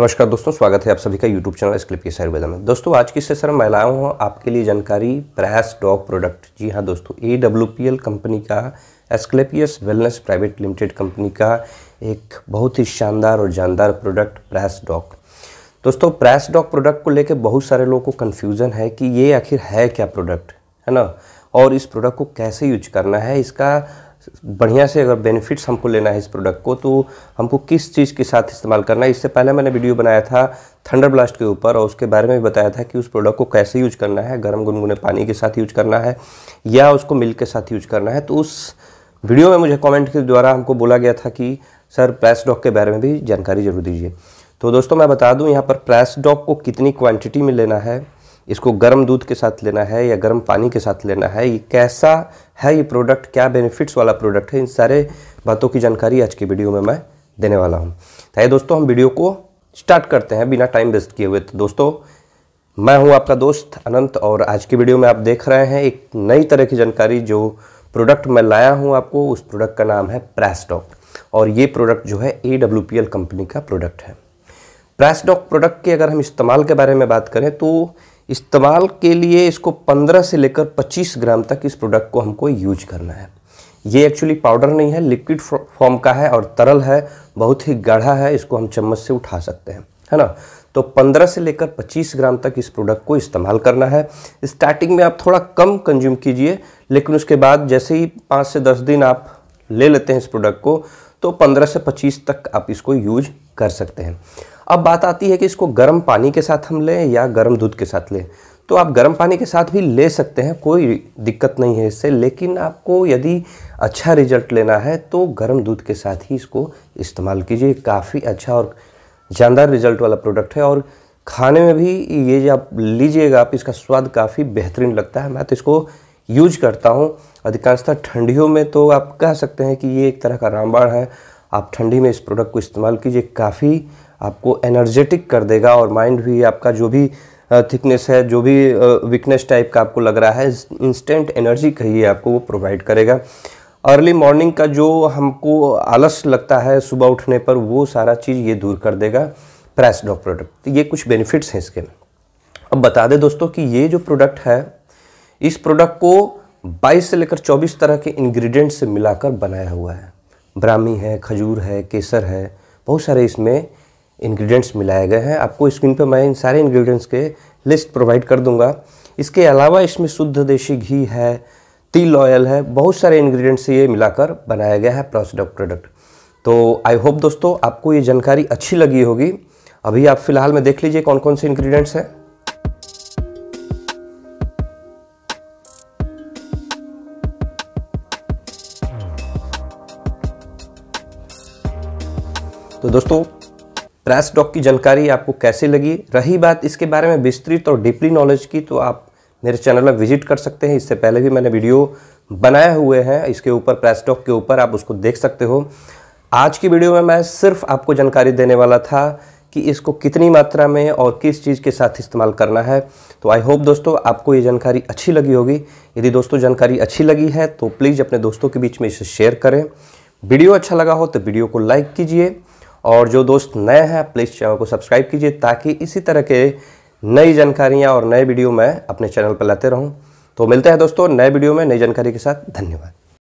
नमस्कार दोस्तों स्वागत है आप सभी का यूट्यूब चैनल स्क्लिप के आयुर्वेदा में दोस्तों आज की सेशन में लाया हूँ आपके लिए जानकारी प्रयास डॉग प्रोडक्ट जी हाँ दोस्तों A W P L company का Asclepius wellness private limited company का एक बहुत ही शानदार और जानदार प्रोडक्ट प्रयास डॉग दोस्तों प्रयास डॉग प्रोडक्ट को लेकर बहुत सारे लोगों को कन्फ्यूज़न है कि ये आखिर है क्या प्रोडक्ट है ना और इस प्रोडक्ट को कैसे यूज करना है इसका बढ़िया से अगर बेनिफिट्स हमको लेना है इस प्रोडक्ट को तो हमको किस चीज़ के साथ इस्तेमाल करना है इससे पहले मैंने वीडियो बनाया था थंडर ब्लास्ट के ऊपर और उसके बारे में भी बताया था कि उस प्रोडक्ट को कैसे यूज करना है गर्म गुनगुने पानी के साथ यूज करना है या उसको मिल्क के साथ यूज करना है तो उस वीडियो में मुझे कॉमेंट के द्वारा हमको बोला गया था कि सर प्रेस डॉक के बारे में भी जानकारी जरूर दीजिए तो दोस्तों मैं बता दूँ यहाँ पर प्रेस डॉक को कितनी क्वान्टिटी में लेना है इसको गर्म दूध के साथ लेना है या गर्म पानी के साथ लेना है ये कैसा है ये प्रोडक्ट क्या बेनिफिट्स वाला प्रोडक्ट है इन सारे बातों की जानकारी आज की वीडियो में मैं देने वाला हूँ तो ये दोस्तों हम वीडियो को स्टार्ट करते हैं बिना टाइम वेस्ट किए हुए तो दोस्तों मैं हूँ आपका दोस्त अनंत और आज की वीडियो में आप देख रहे हैं एक नई तरह की जानकारी जो प्रोडक्ट मैं लाया हूँ आपको उस प्रोडक्ट का नाम है प्रेसडॉक और ये प्रोडक्ट जो है ए कंपनी का प्रोडक्ट है प्रेसडॉक प्रोडक्ट के अगर हम इस्तेमाल के बारे में बात करें तो इस्तेमाल के लिए इसको 15 से लेकर 25 ग्राम तक इस प्रोडक्ट को हमको यूज करना है ये एक्चुअली पाउडर नहीं है लिक्विड फॉर्म का है और तरल है बहुत ही गाढ़ा है इसको हम चम्मच से उठा सकते हैं है ना तो 15 से लेकर 25 ग्राम तक इस प्रोडक्ट को इस्तेमाल करना है स्टार्टिंग में आप थोड़ा कम कंज्यूम कीजिए लेकिन उसके बाद जैसे ही पाँच से दस दिन आप ले लेते हैं इस प्रोडक्ट को तो पंद्रह से पच्चीस तक आप इसको यूज कर सकते हैं अब बात आती है कि इसको गर्म पानी के साथ हम लें या गर्म दूध के साथ लें तो आप गर्म पानी के साथ भी ले सकते हैं कोई दिक्कत नहीं है इससे लेकिन आपको यदि अच्छा रिजल्ट लेना है तो गर्म दूध के साथ ही इसको इस्तेमाल कीजिए काफ़ी अच्छा और जानदार रिजल्ट वाला प्रोडक्ट है और खाने में भी ये जो आप लीजिएगा आप इसका स्वाद काफ़ी बेहतरीन लगता है मैं तो इसको यूज करता हूँ अधिकांशतः ठंडियों में तो आप कह सकते हैं कि ये एक तरह का रामबाण है आप ठंडी में इस प्रोडक्ट को इस्तेमाल कीजिए काफ़ी आपको एनर्जेटिक कर देगा और माइंड भी आपका जो भी थिकनेस है जो भी वीकनेस टाइप का आपको लग रहा है इंस्टेंट एनर्जी कहिए आपको वो प्रोवाइड करेगा अर्ली मॉर्निंग का जो हमको आलस लगता है सुबह उठने पर वो सारा चीज़ ये दूर कर देगा प्रेस डॉग प्रोडक्ट ये कुछ बेनिफिट्स हैं इसके अब बता दें दोस्तों कि ये जो प्रोडक्ट है इस प्रोडक्ट को 22 से लेकर 24 तरह के इंग्रेडिएंट्स से मिलाकर बनाया हुआ है ब्राह्मी है खजूर है केसर है बहुत सारे इसमें इंग्रेडिएंट्स मिलाए गए हैं आपको स्क्रीन पर मैं इन सारे इंग्रेडिएंट्स के लिस्ट प्रोवाइड कर दूंगा इसके अलावा इसमें शुद्ध देशी घी है तिल ऑयल है बहुत सारे इंग्रेडिएंट्स से ये मिलाकर बनाया गया है प्रोसेड प्रोडक्ट तो आई होप दोस्तों आपको ये जानकारी अच्छी लगी होगी अभी आप फिलहाल में देख लीजिए कौन कौन से इन्ग्रीडियंट्स हैं तो दोस्तों क्रैश डॉक की जानकारी आपको कैसे लगी रही बात इसके बारे में विस्तृत और डीपली नॉलेज की तो आप मेरे चैनल में विजिट कर सकते हैं इससे पहले भी मैंने वीडियो बनाए हुए हैं इसके ऊपर प्रेस डॉक के ऊपर आप उसको देख सकते हो आज की वीडियो में मैं सिर्फ आपको जानकारी देने वाला था कि इसको कितनी मात्रा में और किस चीज़ के साथ इस्तेमाल करना है तो आई होप दोस्तों आपको ये जानकारी अच्छी लगी होगी यदि दोस्तों जानकारी अच्छी लगी है तो प्लीज़ अपने दोस्तों के बीच में इसे शेयर करें वीडियो अच्छा लगा हो तो वीडियो को लाइक कीजिए और जो दोस्त नए हैं प्लीज़ चैनल को सब्सक्राइब कीजिए ताकि इसी तरह के नई जानकारियाँ और नए वीडियो मैं अपने चैनल पर लाते रहूँ तो मिलते हैं दोस्तों नए वीडियो में नई जानकारी के साथ धन्यवाद